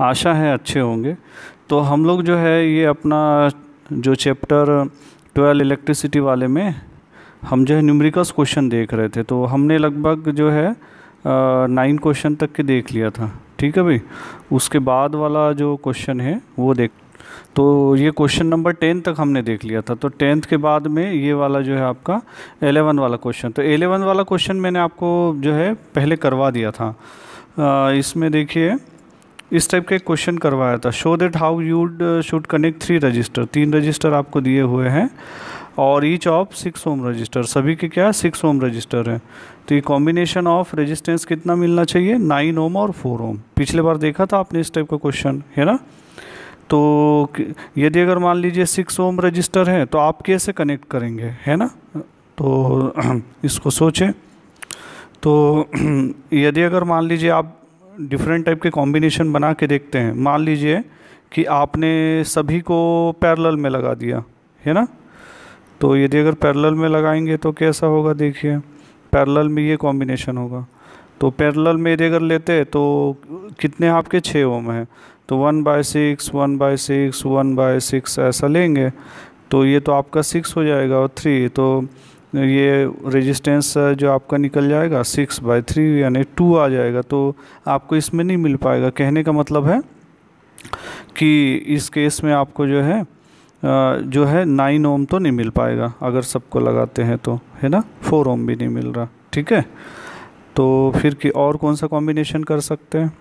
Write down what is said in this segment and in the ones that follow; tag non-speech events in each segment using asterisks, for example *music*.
आशा है अच्छे होंगे तो हम लोग जो है ये अपना जो चैप्टर ट्वेल्व इलेक्ट्रिसिटी वाले में हम जो है न्यूमरिकल्स क्वेश्चन देख रहे थे तो हमने लगभग जो है नाइन क्वेश्चन तक के देख लिया था ठीक है भाई उसके बाद वाला जो क्वेश्चन है वो देख तो ये क्वेश्चन नंबर टेन तक हमने देख लिया था तो टेंथ के बाद में ये वाला जो है आपका एलेवन वाला क्वेश्चन तो एलेवन वाला क्वेश्चन मैंने आपको जो है पहले करवा दिया था आ, इसमें देखिए इस टाइप का एक क्वेश्चन करवाया था show that how you should connect three resistor तीन रजिस्टर आपको दिए हुए हैं और each of six ohm resistor सभी के क्या सिक्स ओम रजिस्टर हैं तो ये कॉम्बिनेशन ऑफ रजिस्टेंस कितना मिलना चाहिए नाइन ओम और फोर ओम पिछले बार देखा था आपने इस टाइप का क्वेश्चन है ना तो यदि अगर मान लीजिए सिक्स ओम रजिस्टर है तो आप कैसे कनेक्ट करेंगे है ना तो *clears throat* इसको सोचें तो *clears throat* यदि अगर मान लीजिए आप डिफरेंट टाइप के कॉम्बिनेशन बना के देखते हैं मान लीजिए कि आपने सभी को पैरेलल में लगा दिया है ना तो यदि अगर पैरेलल में लगाएंगे तो कैसा होगा देखिए पैरेलल में ये कॉम्बिनेशन होगा तो पैरेलल में यदि अगर लेते तो कितने आपके छः ओम हैं तो one by six one by six one by six ऐसा लेंगे तो ये तो आपका सिक्स हो जाएगा और थ्री तो ये रेजिस्टेंस uh, जो आपका निकल जाएगा सिक्स बाई थ्री यानी टू आ जाएगा तो आपको इसमें नहीं मिल पाएगा कहने का मतलब है कि इस केस में आपको जो है uh, जो है नाइन ओम तो नहीं मिल पाएगा अगर सबको लगाते हैं तो है ना फोर ओम भी नहीं मिल रहा ठीक है तो फिर कि और कौन सा कॉम्बिनेशन कर सकते हैं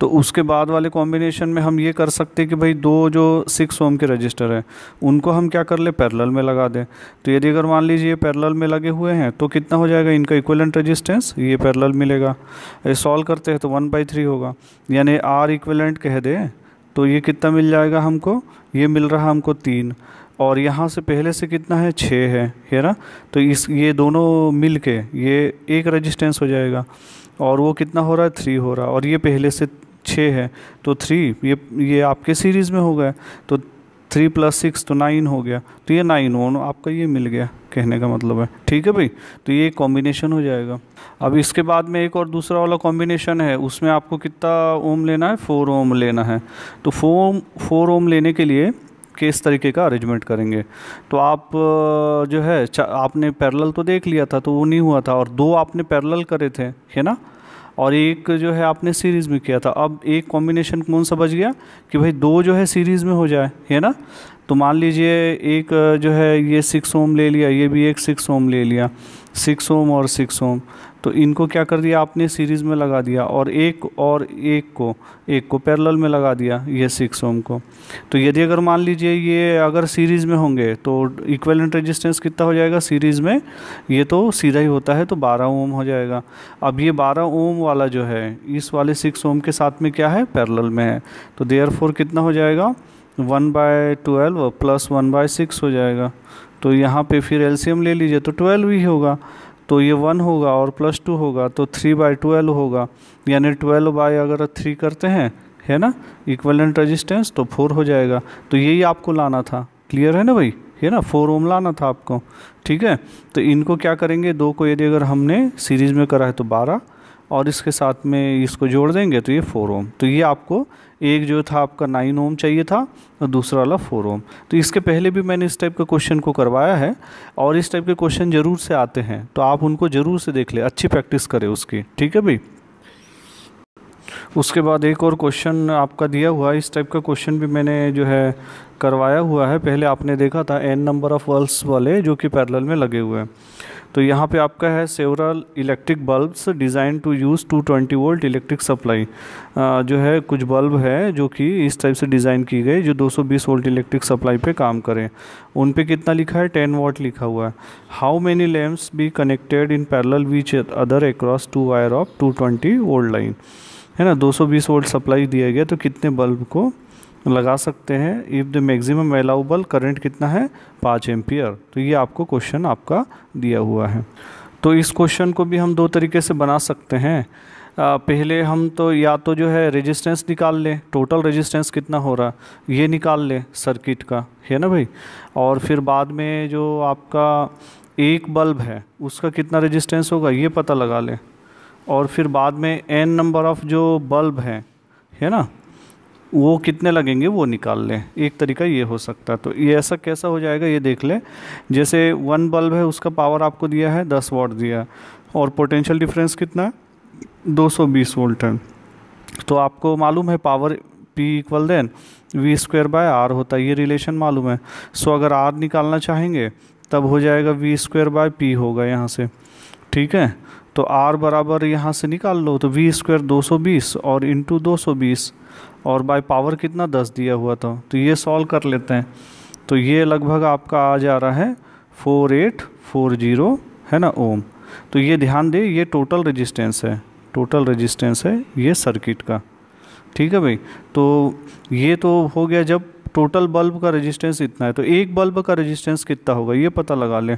तो उसके बाद वाले कॉम्बिनेशन में हम ये कर सकते हैं कि भाई दो जो सिक्स ओम के रजिस्टर हैं उनको हम क्या कर ले पैरेलल में लगा दें तो यदि अगर मान लीजिए ये पैरेलल में लगे हुए हैं तो कितना हो जाएगा इनका इक्विवेलेंट रजिस्टेंस ये पैरेलल मिलेगा ये सॉल्व करते हैं तो वन बाई थ्री होगा यानी आर इक्वलेंट कह दें तो ये कितना मिल जाएगा हमको ये मिल रहा हमको तीन और यहाँ से पहले से कितना है छः है है ना तो इस ये दोनों मिल के ये एक रजिस्टेंस हो जाएगा और वो कितना हो रहा है थ्री हो रहा है और ये पहले से छः है तो थ्री ये ये आपके सीरीज़ में हो गया तो थ्री प्लस सिक्स तो नाइन हो गया तो ये नाइन वन आपका ये मिल गया कहने का मतलब है ठीक है भाई तो ये कॉम्बिनेशन हो जाएगा अब इसके बाद में एक और दूसरा वाला कॉम्बिनेशन है उसमें आपको कितना ओम लेना है फोर ओम लेना है तो फोर फोर ओम लेने के लिए किस तरीके का अरेंजमेंट करेंगे तो आप जो है आपने पैरेलल तो देख लिया था तो वो नहीं हुआ था और दो आपने पैरेलल करे थे है ना और एक जो है आपने सीरीज़ में किया था अब एक कॉम्बिनेशन कौन सा बच गया कि भाई दो जो है सीरीज़ में हो जाए है ना तो मान लीजिए एक जो है ये सिक्स ओम ले लिया ये भी एक सिक्स ओम ले लिया सिक्स ओम और सिक्स ओम तो इनको क्या कर दिया आपने सीरीज़ में लगा दिया और एक और एक को एक को पैरेलल में लगा दिया ये सिक्स ओम को तो यदि अगर मान लीजिए ये अगर सीरीज़ में होंगे तो इक्वलेंट रेजिस्टेंस कितना हो जाएगा सीरीज़ में ये तो सीधा ही होता है तो बारह ओम हो जाएगा अब ये बारह ओम वाला जो है इस वाले सिक्स ओम के साथ में क्या है पैरेलल में है तो देयर कितना हो जाएगा one by twelve plus one by six हो जाएगा तो यहाँ पे फिर एलसीएम ले लीजिए तो ट्वेल्व ही होगा तो ये वन होगा और प्लस टू होगा तो थ्री बाई ट्वेल्व होगा यानी ट्वेल्व बाई अगर थ्री करते हैं है ना इक्वलेंट रजिस्टेंस तो फोर हो जाएगा तो यही आपको लाना था क्लियर है ना भाई है ना फोर ओम लाना था आपको ठीक है तो इनको क्या करेंगे दो को यदि अगर हमने सीरीज़ में करा है तो बारह और इसके साथ में इसको जोड़ देंगे तो ये फोर ओम तो ये आपको एक जो था आपका नाइन ओम चाहिए था और दूसरा वाला फोर ओम तो इसके पहले भी मैंने इस टाइप के क्वेश्चन को करवाया है और इस टाइप के क्वेश्चन ज़रूर से आते हैं तो आप उनको ज़रूर से देख ले अच्छी प्रैक्टिस करें उसकी ठीक है भाई उसके बाद एक और क्वेश्चन आपका दिया हुआ है इस टाइप का क्वेश्चन भी मैंने जो है करवाया हुआ है पहले आपने देखा था एन नंबर ऑफ़ वर्ल्स वाले जो कि पैरल में लगे हुए हैं तो यहाँ पे आपका है several electric bulbs design to use 220 volt electric supply जो है कुछ बल्ब है जो कि इस टाइप से डिज़ाइन की गई जो 220 वोल्ट इलेक्ट्रिक सप्लाई पे काम करें उन पे कितना लिखा है 10 वोल्ट लिखा हुआ है how many lamps be connected in parallel which other across two wire of two volt line है ना 220 वोल्ट सप्लाई दिया गया तो कितने बल्ब को लगा सकते हैं if the maximum allowable current कितना है पाँच एम्पियर तो ये आपको क्वेश्चन आपका दिया हुआ है तो इस क्वेश्चन को भी हम दो तरीके से बना सकते हैं आ, पहले हम तो या तो जो है रेजिस्टेंस निकाल लें टोटल रेजिस्टेंस कितना हो रहा ये निकाल लें सर्किट का है ना भाई और फिर बाद में जो आपका एक बल्ब है उसका कितना रेजिस्टेंस होगा ये पता लगा लें और फिर बाद में एन नंबर ऑफ़ जो बल्ब हैं है ना वो कितने लगेंगे वो निकाल लें एक तरीका ये हो सकता है तो ये ऐसा कैसा हो जाएगा ये देख लें जैसे वन बल्ब है उसका पावर आपको दिया है दस वॉट दिया और पोटेंशियल डिफरेंस कितना है दो सौ बीस वोल्ट है तो आपको मालूम है power P equal then V square by R होता है ये रिलेशन मालूम है सो अगर आर निकालना चाहेंगे तब हो जाएगा वी स्क्वायर बाय पी होगा यहाँ से ठीक है तो आर बराबर यहाँ से निकाल लो तो वी स्क्वायर दो सौ बीस और इंटू दो सौ बीस और बाय पावर कितना दस दिया हुआ था तो ये सॉल्व कर लेते हैं तो ये लगभग आपका आ जा रहा है फोर एट फोर जीरो है ना ओम तो ये ध्यान दें ये टोटल रेजिस्टेंस है टोटल रेजिस्टेंस है ये सर्किट का ठीक है भाई तो ये तो हो गया जब टोटल बल्ब का रेजिस्टेंस इतना है तो एक बल्ब का रेजिस्टेंस कितना होगा ये पता लगा लें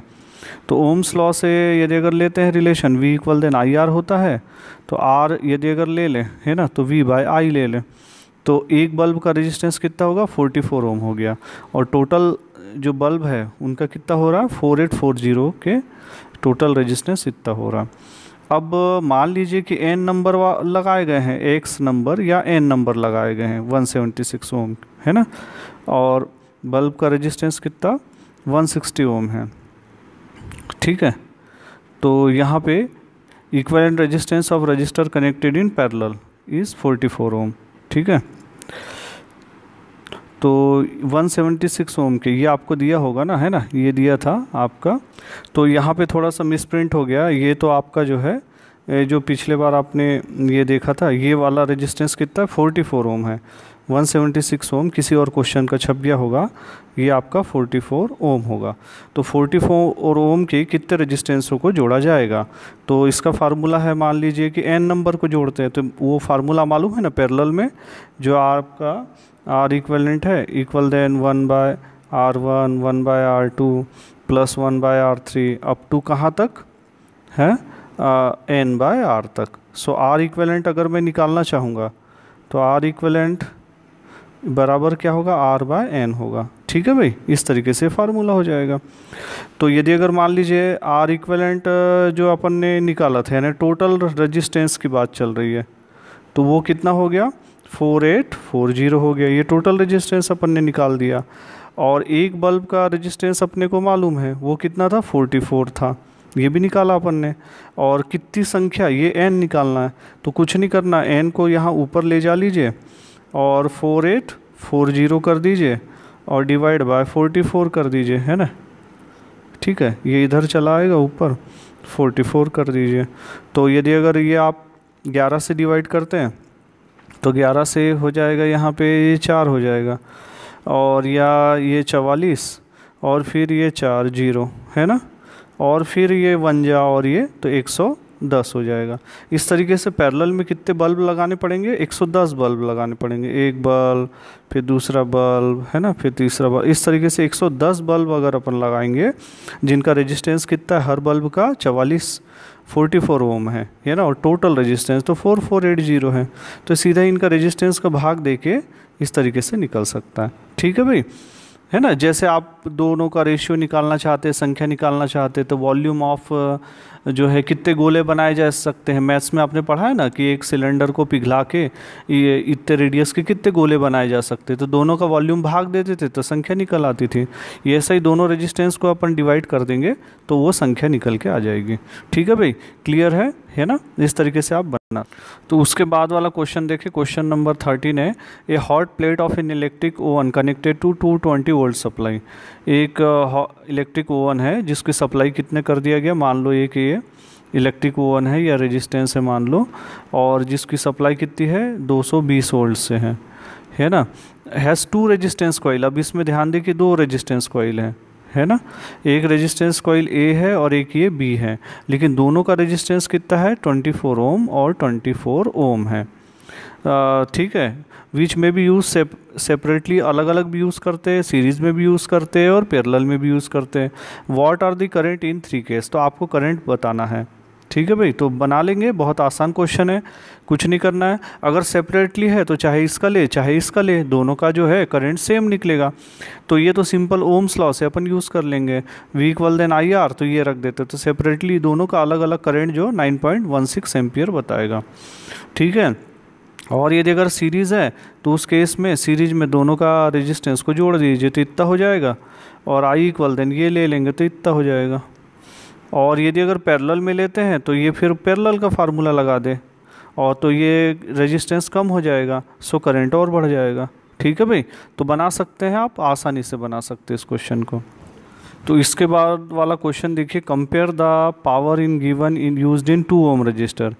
तो ओम्स लॉ से यदि अगर लेते हैं relation V equal then I R होता है तो आर यदि अगर ले लें है ना तो वी बाय आई ले लें तो एक बल्ब का रेजिस्टेंस कितना होगा 44 ओम हो गया और टोटल जो बल्ब है उनका कितना हो रहा है फोर एट फोर जीरो के टोटल रेजिस्टेंस इतना हो रहा अब मान लीजिए कि एन नंबर लगाए गए हैं एक्स नंबर या एन नंबर लगाए गए हैं वन ओम है ना और बल्ब का रेजिस्टेंस कितना 160 ओम है ठीक है तो यहाँ पे equivalent resistance of resistor connected in parallel is 44 ohm ठीक है तो 176 ओम के ये आपको दिया होगा ना है ना ये दिया था आपका तो यहाँ पे थोड़ा सा मिसप्रिंट हो गया ये तो आपका जो है जो पिछले बार आपने ये देखा था ये वाला रेजिस्टेंस कितना है 44 ओम है 176 ओम किसी और क्वेश्चन का छप गया होगा ये आपका 44 ओम होगा तो 44 और ओम के कितने रेजिस्टेंसों को जोड़ा जाएगा तो इसका फार्मूला है मान लीजिए कि एन नंबर को जोड़ते हैं तो वो फार्मूला मालूम है ना पैरेलल में जो आपका आर इक्वलेंट है equal then one by R one one by R two plus one by R three up to कहाँ तक है एन बाय आर तक सो आर इक्वलेंट अगर मैं निकालना चाहूँगा तो आर इक्वलेंट बराबर क्या होगा आर बाय एन होगा ठीक है भाई इस तरीके से फार्मूला हो जाएगा तो यदि अगर मान लीजिए आर इक्वलेंट जो अपन ने निकाला था यानी टोटल रजिस्टेंस की बात चल रही है तो वो कितना हो गया फोर एट फोर जीरो हो गया ये टोटल रजिस्टेंस अपन ने निकाल दिया और एक बल्ब का रजिस्टेंस अपने को मालूम है वो कितना था फोर्टी फोर था ये भी निकाला अपन ने और कितनी संख्या ये एन निकालना है तो कुछ नहीं करना एन को यहाँ ऊपर ले जा लीजिए और फोर एट फोर ज़ीरो कर दीजिए और डिवाइड बाय फोर्टी फोर कर दीजिए है ना ठीक है ये इधर चला आएगा ऊपर फोर्टी फोर कर दीजिए तो यदि अगर ये आप ग्यारह से डिवाइड करते हैं तो ग्यारह से हो जाएगा यहाँ पे ये चार हो जाएगा और या ये चवालीस और फिर ये चार जीरो है ना और फिर ये वन जा और ये तो एक सौ दस हो जाएगा इस तरीके से पैरेलल में कितने बल्ब लगाने पड़ेंगे एक सौ दस बल्ब लगाने पड़ेंगे एक बल्ब फिर दूसरा बल्ब है ना फिर तीसरा बल्ब इस तरीके से एक सौ दस बल्ब अगर अपन लगाएंगे जिनका रेजिस्टेंस कितना है हर बल्ब का चवालीस फोर्टी फोर ओम है है ना और टोटल रेजिस्टेंस तो फोर फोर एट जीरो है तो सीधा इनका रेजिस्टेंस का भाग दे के इस तरीके से निकल सकता है ठीक है भाई है ना जैसे आप दोनों का रेशियो निकालना चाहते संख्या निकालना चाहते तो वॉल्यूम ऑफ जो है कितने गोले बनाए जा सकते हैं मैथ्स में आपने पढ़ा है ना कि एक सिलेंडर को पिघला के ये इतने रेडियस के कितने गोले बनाए जा सकते तो दोनों का वॉल्यूम भाग देते थे तो संख्या निकल आती थी ये ऐसा ही दोनों रेजिस्टेंस को अपन डिवाइड कर देंगे तो वो संख्या निकल के आ जाएगी ठीक है भाई क्लियर है है ना इस तरीके से आप बना तो उसके बाद वाला क्वेश्चन देखिए क्वेश्चन नंबर थर्टीन है a hot plate of an electric oven connected to two twenty volt supply एक इलेक्ट्रिक ओवन है जिसकी सप्लाई कितने कर दिया गया मान लो ये कि ये इलेक्ट्रिक ओवन है या रेजिस्टेंस है मान लो और जिसकी सप्लाई कितनी है 220 वोल्ट से है है ना हैज़ टू रेजिस्टेंस कोयल अब इसमें ध्यान दें कि दो रेजिस्टेंस कोयल हैं है ना एक रेजिस्टेंस कॉइल ए है और एक ये बी है लेकिन दोनों का रेजिस्टेंस कितना है 24 ओम और 24 ओम है ठीक है बीच में भी यूज़ सेप, सेपरेटली अलग अलग भी यूज़ करते हैं सीरीज़ में भी यूज़ करते हैं और पैरेलल में भी यूज़ करते हैं what are the current in three case तो आपको करेंट बताना है ठीक है भाई तो बना लेंगे बहुत आसान क्वेश्चन है कुछ नहीं करना है अगर सेपरेटली है तो चाहे इसका ले चाहे इसका ले दोनों का जो है करंट सेम निकलेगा तो ये तो सिंपल ओम्स लॉ से अपन यूज़ कर लेंगे वीक वल देन आई आर तो ये रख देते तो सेपरेटली दोनों का अलग अलग करेंट जो नाइन पॉइंट वन सिक्स बताएगा ठीक है और यदि अगर सीरीज़ है तो उस केस में सीरीज में दोनों का रेजिस्टेंस को जोड़ दीजिए तो इतना हो जाएगा और आई इक्वल देन ये ले लेंगे तो इतना हो जाएगा और यदि अगर पैरेलल में लेते हैं तो ये फिर पैरेलल का फार्मूला लगा दे और तो ये रेजिस्टेंस कम हो जाएगा सो करंट और बढ़ जाएगा ठीक है भाई तो बना सकते हैं आप आसानी से बना सकते हैं इस क्वेश्चन को तो इसके बाद वाला क्वेश्चन देखिए compare the power in given in used in two ohm resistor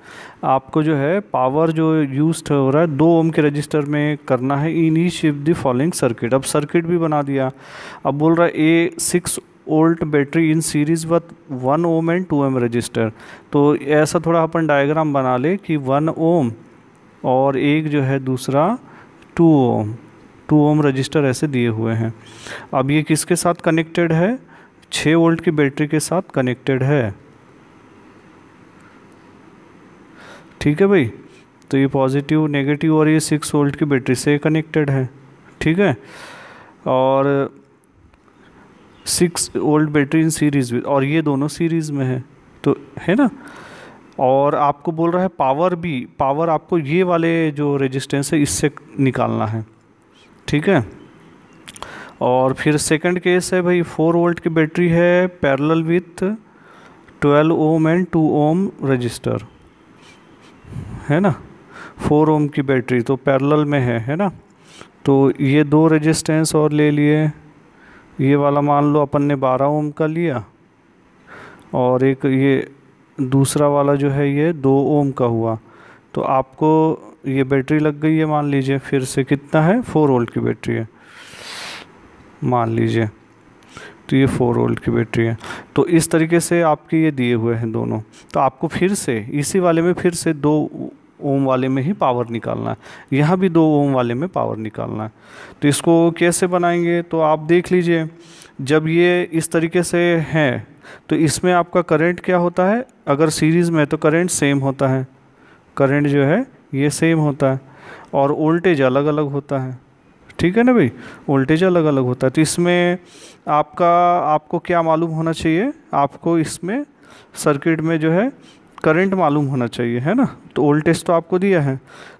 आपको जो है पावर जो यूज हो रहा है दो ओम के रजिस्टर में करना है in each shift the following circuit अब सर्किट भी बना दिया अब बोल रहा है a six volt battery in series with one ohm and two ohm resistor तो ऐसा थोड़ा अपन डायग्राम बना ले कि वन ओम और एक जो है दूसरा two ohm two ohm resistor ऐसे दिए हुए हैं अब ये किसके साथ कनेक्टेड है छः वोल्ट की बैटरी के साथ कनेक्टेड है ठीक है भाई तो ये पॉजिटिव नेगेटिव और ये सिक्स वोल्ट की बैटरी से कनेक्टेड है ठीक है और six volt battery in series with और ये दोनों सीरीज़ में है तो है ना और आपको बोल रहा है पावर भी पावर आपको ये वाले जो रेजिस्टेंस है इससे निकालना है ठीक है और फिर सेकंड केस है भाई फोर वोल्ट की बैटरी है parallel with twelve ohm and two ohm resistor है ना फोर ओम की बैटरी तो पैरेलल में है है ना तो ये दो रेजिस्टेंस और ले लिए ये वाला मान लो अपन ने 12 ओम का लिया और एक ये दूसरा वाला जो है ये दो ओम का हुआ तो आपको ये बैटरी लग गई है मान लीजिए फिर से कितना है फोर वोल्ट की बैटरी है मान लीजिए तो ये फोर वोल्ट की बैटरी है तो इस तरीके से आपके ये दिए हुए हैं दोनों तो आपको फिर से इसी वाले में फिर से दो ओम वाले में ही पावर निकालना है यहाँ भी दो ओम वाले में पावर निकालना है तो इसको कैसे बनाएंगे तो आप देख लीजिए जब ये इस तरीके से हैं तो इसमें आपका करंट क्या होता है अगर सीरीज़ में तो करंट सेम होता है करंट जो है ये सेम होता है और वोल्टेज अलग अलग होता है ठीक है ना भाई वोल्टेज अलग अलग होता है तो इसमें आपका आपको क्या मालूम होना चाहिए आपको इसमें सर्किट में जो है करंट मालूम होना चाहिए है ना तो वोल्टेज तो आपको दिया है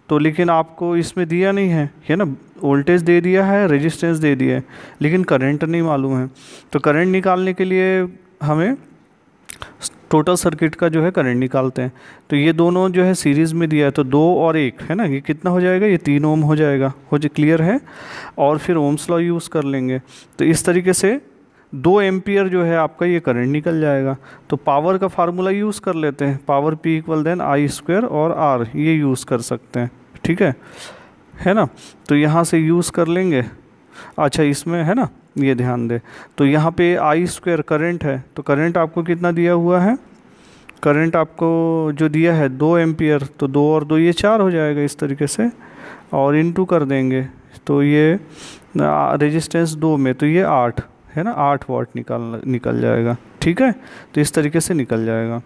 तो लेकिन आपको इसमें दिया नहीं है है ना वोल्टेज दे दिया है रेजिस्टेंस दे दिया है लेकिन करंट नहीं मालूम है तो करंट निकालने के लिए हमें टोटल सर्किट का जो है करंट निकालते हैं तो ये दोनों जो है सीरीज़ में दिया है तो दो और एक है ना ये कितना हो जाएगा ये तीन ओम हो जाएगा हो जाए क्लियर है और फिर ओम्स लॉ यूज़ कर लेंगे तो इस तरीके से दो एम्पियर जो है आपका ये करंट निकल जाएगा तो पावर का फार्मूला यूज़ कर लेते हैं power P equal then I square और आर ये यूज़ कर सकते हैं ठीक है है ना तो यहाँ से यूज़ कर लेंगे अच्छा इसमें है ना ये ध्यान दें तो यहाँ पे आई स्क्वेयर करेंट है तो करंट आपको कितना दिया हुआ है करंट आपको जो दिया है दो एम्पियर तो दो और दो ये चार हो जाएगा इस तरीके से और इनटू कर देंगे तो ये रेजिस्टेंस दो में तो ये आठ है ना आठ वाट निकाल निकल जाएगा ठीक है तो इस तरीके से निकल जाएगा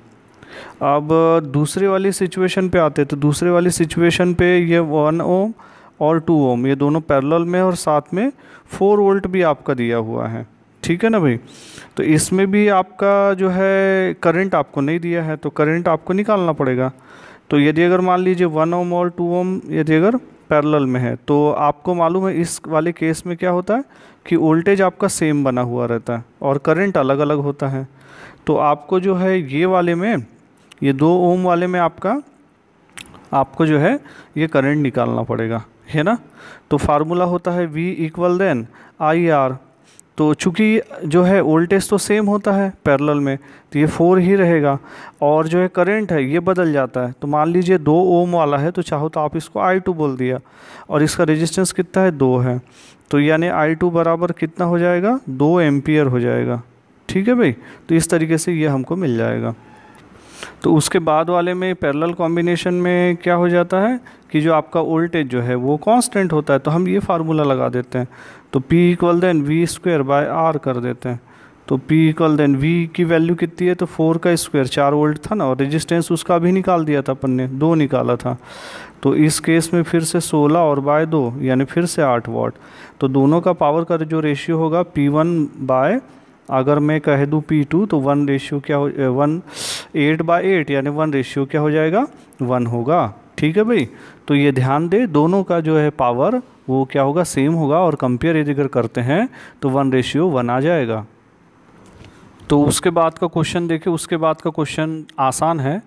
अब दूसरे वाली सिचुएशन पे आते तो दूसरे वाली सिचुएशन पे ये वन ओम और टू ओम ये दोनों पैरेलल में और साथ में फोर वोल्ट भी आपका दिया हुआ है ठीक है ना भाई तो इसमें भी आपका जो है करंट आपको नहीं दिया है तो करंट आपको निकालना पड़ेगा तो यदि अगर मान लीजिए वन ओम और टू ओम यदि अगर पैरेलल में है तो आपको मालूम है इस वाले केस में क्या होता है कि वोल्टेज आपका सेम बना हुआ रहता है और करंट अलग अलग होता है तो आपको जो है ये वाले में ये दो ओम वाले में आपका आपको जो है ये करंट निकालना पड़ेगा है ना तो फार्मूला होता है V equal then I R तो चूँकि जो है वोल्टेज तो सेम होता है पैरेलल में तो ये फोर ही रहेगा और जो है करंट है ये बदल जाता है तो मान लीजिए दो ओम वाला है तो चाहो तो आप इसको आई टू बोल दिया और इसका रेजिस्टेंस कितना है दो है तो यानी आई टू बराबर कितना हो जाएगा दो एम्पियर हो जाएगा ठीक है भाई तो इस तरीके से ये हमको मिल जाएगा तो उसके बाद वाले में पैरेलल कॉम्बिनेशन में क्या हो जाता है कि जो आपका वोल्टेज जो है वो कांस्टेंट होता है तो हम ये फार्मूला लगा देते हैं तो P equal then V square by R कर देते हैं तो P इक्वल देन V की वैल्यू कितनी है तो फोर का स्क्वायर चार वोल्ट था ना और रेजिस्टेंस उसका भी निकाल दिया था अपन ने दो निकाला था तो इस केस में फिर से सोलह और बाय दो यानी फिर से आठ वाट तो दोनों का पावर का जो रेशियो होगा पी वन बाय अगर मैं कह दूँ पी टू तो वन रेशियो क्या हो वन एट बाई एट यानी वन रेशियो क्या हो जाएगा वन होगा ठीक है भाई तो ये ध्यान दें दोनों का जो है पावर वो क्या होगा सेम होगा और कंपेयर यदि अगर करते हैं तो वन रेशियो वन आ जाएगा तो उसके बाद का क्वेश्चन देखिए उसके बाद का क्वेश्चन आसान है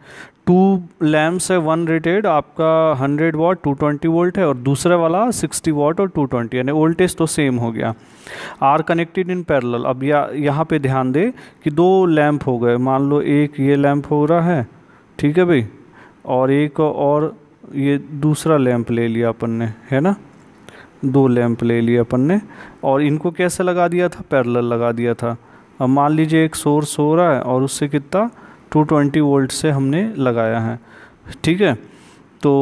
टू लैम्प्स है वन रेटेड आपका 100 वाट 220 वोल्ट है और दूसरे वाला 60 वॉट और 220 यानी वोल्टेज तो सेम हो गया आर कनेक्टेड इन पैरेलल अब या यहाँ पे ध्यान दे कि दो लैम्प हो गए मान लो एक ये लैम्प हो रहा है ठीक है भाई और एक और ये दूसरा लैंप ले लिया अपन ने है ना दो लैंप ले लिया अपन ने और इनको कैसे लगा दिया था पैरल लगा दिया था अब मान लीजिए एक सोर्स हो रहा है और उससे कितना 220 वोल्ट से हमने लगाया है ठीक है तो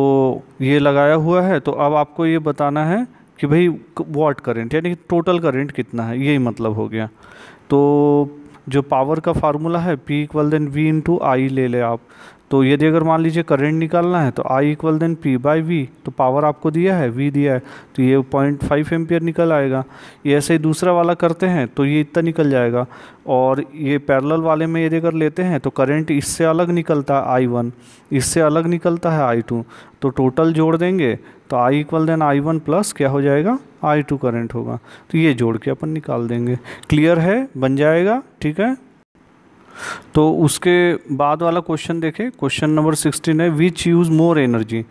ये लगाया हुआ है तो अब आपको ये बताना है कि भाई वाट करंट यानी टोटल करंट कितना है यही मतलब हो गया तो जो पावर का फार्मूला है P equal then V into I ले लें आप तो यदि अगर मान लीजिए करंट निकालना है तो I equal then P by V तो पावर आपको दिया है वी दिया है तो ये पॉइंट फाइव एम्पियर निकल आएगा ये ऐसे ही दूसरा वाला करते हैं तो ये इतना निकल जाएगा और ये पैरेलल वाले में यदि अगर लेते हैं तो करंट इससे अलग निकलता है आई वन इससे अलग निकलता है आई टू तो टोटल जोड़ देंगे तो I equal then I one plus क्या हो जाएगा आई टू करेंट होगा तो ये जोड़ के अपन निकाल देंगे क्लियर है बन जाएगा ठीक है तो उसके बाद वाला क्वेश्चन देखें क्वेश्चन नंबर सिक्सटीन है which use more energy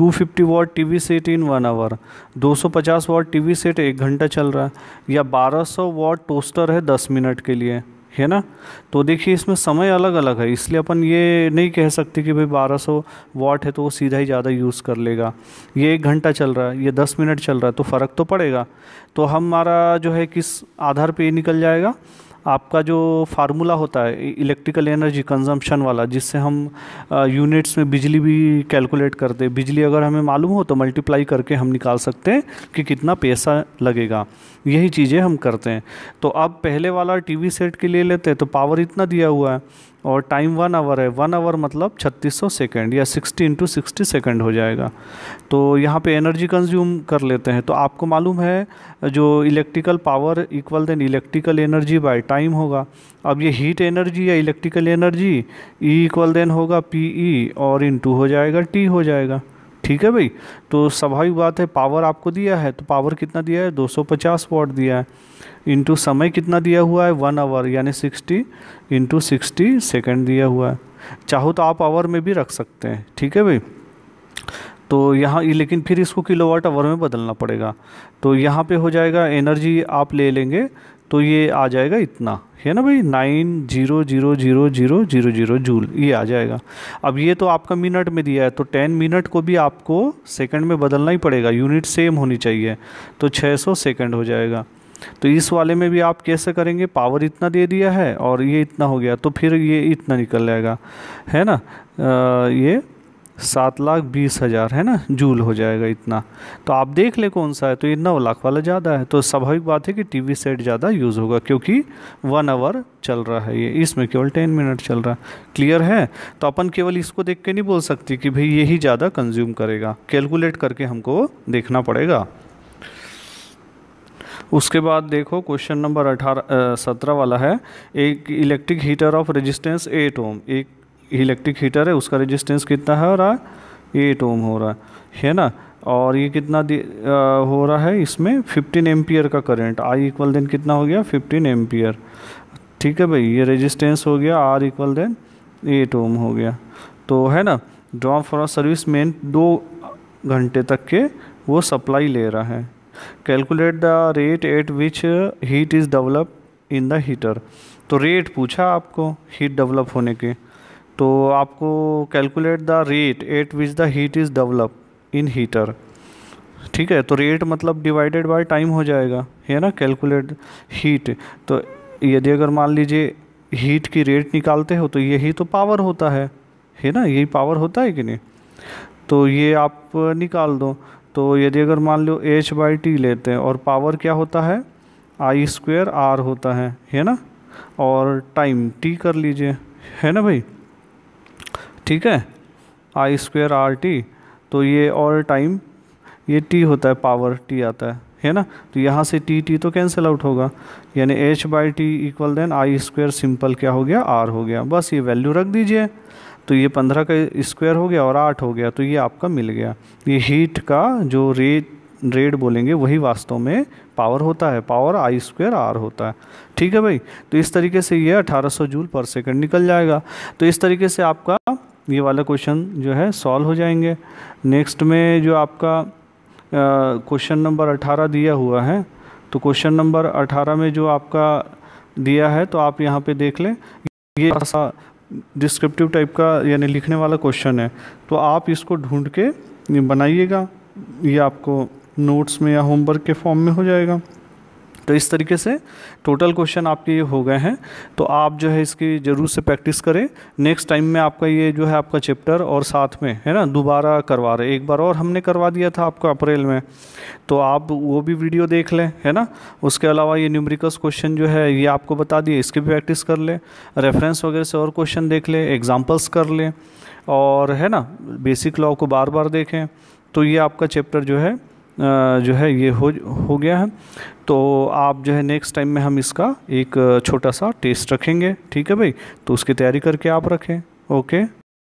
250 watt TV set in one hour 250 watt TV set एक घंटा चल रहा है या 1200 वॉट टोस्टर है 10 मिनट के लिए है ना तो देखिए इसमें समय अलग अलग है इसलिए अपन ये नहीं कह सकते कि भाई 1200 वॉट है तो वो सीधा ही ज़्यादा यूज़ कर लेगा ये एक घंटा चल रहा है ये 10 मिनट चल रहा है तो फ़र्क तो पड़ेगा तो हमारा जो है किस आधार पर निकल जाएगा आपका जो फार्मूला होता है इलेक्ट्रिकल एनर्जी कंजम्पशन वाला जिससे हम यूनिट्स में बिजली भी कैलकुलेट करते बिजली अगर हमें मालूम हो तो मल्टीप्लाई करके हम निकाल सकते हैं कि कितना पैसा लगेगा यही चीज़ें हम करते हैं तो अब पहले वाला टीवी सेट के लिए लेते हैं तो पावर इतना दिया हुआ है और टाइम वन आवर है वन आवर मतलब 3600 सेकेंड या 60 इंटू सिक्सटी सेकेंड हो जाएगा तो यहाँ पे एनर्जी कंज्यूम कर लेते हैं तो आपको मालूम है जो electrical power equal then electrical energy by time होगा अब ये हीट एनर्जी या electrical energy E equal then होगा पी ई e और इंटू हो जाएगा टी हो जाएगा ठीक है भाई तो स्वाभाविक बात है पावर आपको दिया है तो पावर कितना दिया है पचास वाट दिया है इंटू समय कितना दिया हुआ है वन आवर यानी सिक्सटी इंटू सिक्सटी सेकेंड दिया हुआ है चाहो तो आप आवर में भी रख सकते हैं ठीक है भाई तो यहाँ लेकिन फिर इसको किलोवाट आवर में बदलना पड़ेगा तो यहाँ पे हो जाएगा एनर्जी आप ले लेंगे तो ये आ जाएगा इतना है ना भाई nine zero zero zero zero zero zero joule ये आ जाएगा अब ये तो आपका मिनट में दिया है तो टेन मिनट को भी आपको सेकंड में बदलना ही पड़ेगा यूनिट सेम होनी चाहिए तो छः सौ सेकेंड हो जाएगा तो इस वाले में भी आप कैसे करेंगे पावर इतना दे दिया है और ये इतना हो गया तो फिर ये इतना निकल जाएगा है ना आ, ये सात लाख बीस हज़ार है ना जूल हो जाएगा इतना तो आप देख ले कौन सा है तो ये नौ लाख वाला ज़्यादा है तो स्वाभाविक बात है कि टीवी सेट ज़्यादा यूज़ होगा क्योंकि वन आवर चल रहा है ये इसमें केवल टेन मिनट चल रहा है क्लियर है तो अपन केवल इसको देख के नहीं बोल सकती कि भाई यही ज़्यादा कंज्यूम करेगा कैलकुलेट करके हमको देखना पड़ेगा उसके बाद देखो क्वेश्चन नंबर अठारह सत्रह वाला है एक electric heater of resistance eight ohm एक इलेक्ट्रिक हीटर है उसका रेजिस्टेंस कितना है और एट ओम हो रहा है है ना और ये कितना आ, हो रहा है इसमें फिफ्टीन एम्पियर का करंट आई इक्वल देन कितना हो गया फिफ्टीन एम्पियर ठीक है भाई ये रेजिस्टेंस हो गया R equal then eight ohm हो गया तो है ना ड्रॉप फॉर सर्विस मेन दो घंटे तक के वो सप्लाई ले रहा है calculate the rate at which heat is develop in the heater तो रेट पूछा आपको हीट डेवलप होने के तो आपको calculate the rate at which the heat is develop in heater ठीक है तो रेट मतलब डिवाइडेड बाय टाइम हो जाएगा है ना कैलकुलेट हीट तो यदि अगर मान लीजिए हीट की रेट निकालते हो तो यही तो पावर होता है है ना यही पावर होता है कि नहीं तो ये आप निकाल दो तो यदि अगर मान लो एच बाई टी लेते हैं और पावर क्या होता है आई स्क्वेयर आर होता है है ना और टाइम टी कर लीजिए है ना भाई ठीक है आई स्क्वेयर आर टी तो ये और टाइम ये टी होता है पावर टी आता है है ना तो यहाँ से टी टी तो कैंसिल आउट होगा यानी H by T equal then I square simple क्या हो गया आर हो गया बस ये वैल्यू रख दीजिए तो ये पंद्रह का स्क्वायर हो गया और आठ हो गया तो ये आपका मिल गया ये हीट का जो रेट रेड बोलेंगे वही वास्तव में पावर होता है पावर आई स्क्वेयर आर होता है ठीक है भाई तो इस तरीके से ये 1800 जूल पर सेकंड निकल जाएगा तो इस तरीके से आपका ये वाला क्वेश्चन जो है सॉल्व हो जाएंगे नेक्स्ट में जो आपका क्वेश्चन नंबर 18 दिया हुआ है तो क्वेश्चन नंबर 18 में जो आपका दिया है तो आप यहाँ पर देख लें ये डिस्क्रिप्टिव टाइप का यानी लिखने वाला क्वेश्चन है तो आप इसको ढूंढ के बनाइएगा ये आपको नोट्स में या होमवर्क के फॉर्म में हो जाएगा तो इस तरीके से टोटल क्वेश्चन आपके ये हो गए हैं तो आप जो है इसकी ज़रूर से प्रैक्टिस करें नेक्स्ट टाइम में आपका ये जो है आपका चैप्टर और साथ में है ना दोबारा करवा रहे एक बार और हमने करवा दिया था आपको अप्रैल में तो आप वो भी वीडियो देख लें है ना उसके अलावा ये न्यूमरिकस क्वेश्चन जो है ये आपको बता दिए इसकी भी प्रैक्टिस कर लें रेफरेंस वगैरह से और क्वेश्चन देख लें एग्जाम्पल्स कर लें और है ना बेसिक लॉ को बार बार देखें तो ये आपका चैप्टर जो है जो है ये हो हो गया है तो आप जो है नेक्स्ट टाइम में हम इसका एक छोटा सा टेस्ट रखेंगे ठीक है भाई तो उसकी तैयारी करके आप रखें ओके